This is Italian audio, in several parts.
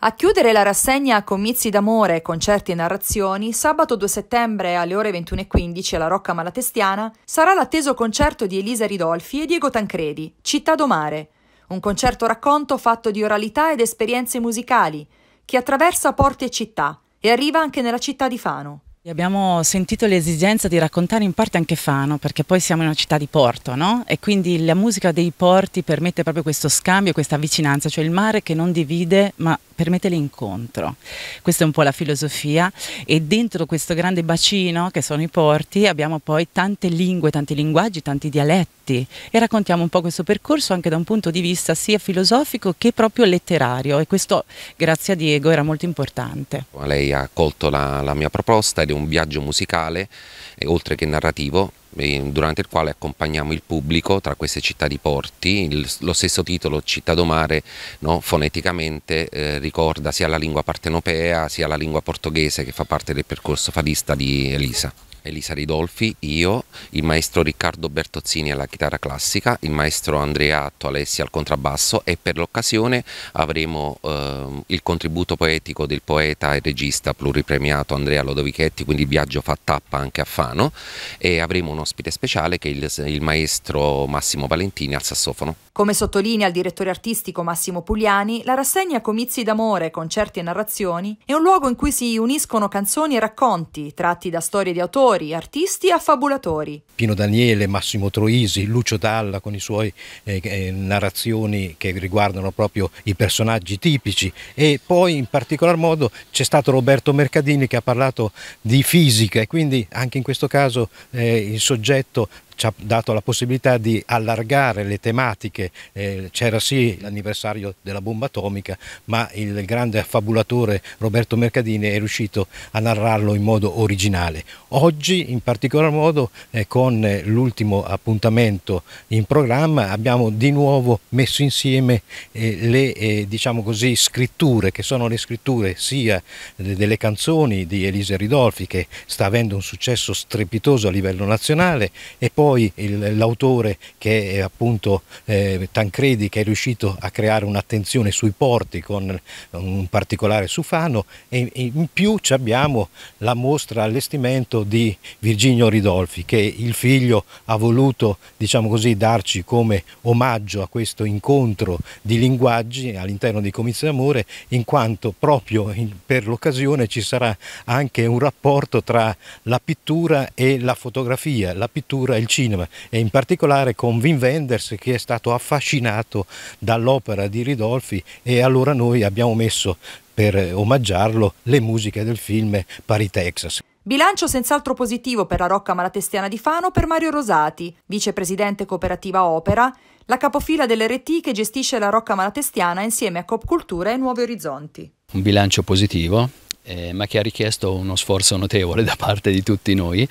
A chiudere la rassegna Comizi d'amore, concerti e narrazioni, sabato 2 settembre alle ore 21.15 alla Rocca Malatestiana sarà l'atteso concerto di Elisa Ridolfi e Diego Tancredi, Città Domare, un concerto racconto fatto di oralità ed esperienze musicali, che attraversa porte e città e arriva anche nella città di Fano. Abbiamo sentito l'esigenza di raccontare in parte anche Fano, perché poi siamo in una città di porto, no? E quindi la musica dei porti permette proprio questo scambio, questa vicinanza, cioè il mare che non divide ma permette l'incontro. Questa è un po' la filosofia e dentro questo grande bacino che sono i porti abbiamo poi tante lingue, tanti linguaggi, tanti dialetti e raccontiamo un po' questo percorso anche da un punto di vista sia filosofico che proprio letterario e questo grazie a Diego era molto importante. Lei ha accolto la, la mia proposta ed è un viaggio musicale, eh, oltre che narrativo, durante il quale accompagniamo il pubblico tra queste città di porti, lo stesso titolo Città d'Omare no, foneticamente eh, ricorda sia la lingua partenopea sia la lingua portoghese che fa parte del percorso fadista di Elisa. Elisa Ridolfi, io, il maestro Riccardo Bertozzini alla chitarra classica, il maestro Andrea Tolessi al contrabbasso e per l'occasione avremo eh, il contributo poetico del poeta e regista pluripremiato Andrea Lodovichetti, quindi il viaggio fa tappa anche a Fano e avremo un ospite speciale che è il, il maestro Massimo Valentini al sassofono. Come sottolinea il direttore artistico Massimo Pugliani, la rassegna Comizi d'amore, concerti e narrazioni è un luogo in cui si uniscono canzoni e racconti tratti da storie di autori attori, artisti e affabulatori. Pino Daniele, Massimo Troisi, Lucio Dalla con i suoi eh, eh, narrazioni che riguardano proprio i personaggi tipici e poi in particolar modo c'è stato Roberto Mercadini che ha parlato di fisica e quindi anche in questo caso eh, il soggetto ci ha dato la possibilità di allargare le tematiche, eh, c'era sì l'anniversario della bomba atomica, ma il grande affabulatore Roberto Mercadini è riuscito a narrarlo in modo originale. Oggi in particolar modo eh, con l'ultimo appuntamento in programma abbiamo di nuovo messo insieme eh, le eh, diciamo così, scritture, che sono le scritture sia delle canzoni di Elise Ridolfi che sta avendo un successo strepitoso a livello nazionale e poi poi l'autore che è eh, appunto eh, Tancredi che è riuscito a creare un'attenzione sui porti con un particolare su Fano e in più abbiamo la mostra allestimento di Virginio Ridolfi che il figlio ha voluto diciamo così darci come omaggio a questo incontro di linguaggi all'interno di Comizio d'Amore in quanto proprio in, per l'occasione ci sarà anche un rapporto tra la pittura e la fotografia, la pittura e il cinema cinema e in particolare con Wim Wenders che è stato affascinato dall'opera di Ridolfi e allora noi abbiamo messo per eh, omaggiarlo le musiche del film Pari Texas. Bilancio senz'altro positivo per la Rocca Malatestiana di Fano per Mario Rosati, vicepresidente cooperativa Opera, la capofila dell'RT che gestisce la Rocca Malatestiana insieme a Cultura e Nuovi Orizzonti. Un bilancio positivo, eh, ma che ha richiesto uno sforzo notevole da parte di tutti noi.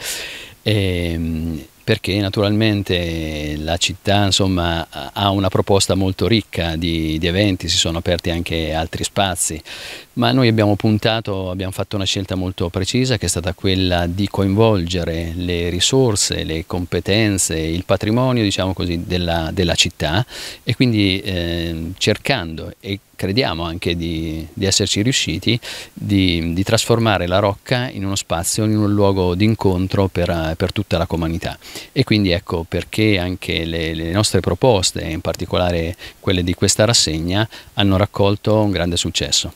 E, ehm, perché naturalmente la città insomma, ha una proposta molto ricca di, di, eventi, si sono aperti anche altri spazi, ma noi abbiamo puntato, abbiamo fatto una scelta molto precisa che è stata quella di coinvolgere le risorse, le competenze, il patrimonio diciamo così, della, della, città e quindi eh, cercando e crediamo anche di, di esserci riusciti, di, di, trasformare la Rocca in uno spazio, in un luogo d'incontro per, per, tutta la comunità. E quindi ecco perché anche le, le, nostre proposte, in particolare quelle di questa rassegna, hanno raccolto un grande successo.